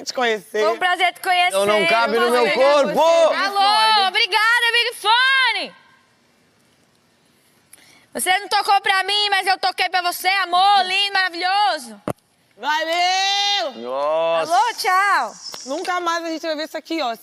te conhecer. Foi um prazer te conhecer. Eu não cabe no meu corpo! Alô, obrigada, Big Fone! Você não tocou pra mim, mas eu toquei pra você, amor, lindo, maravilhoso! Valeu! Nossa! Alô, tchau! Nunca mais a gente vai ver isso aqui, ó.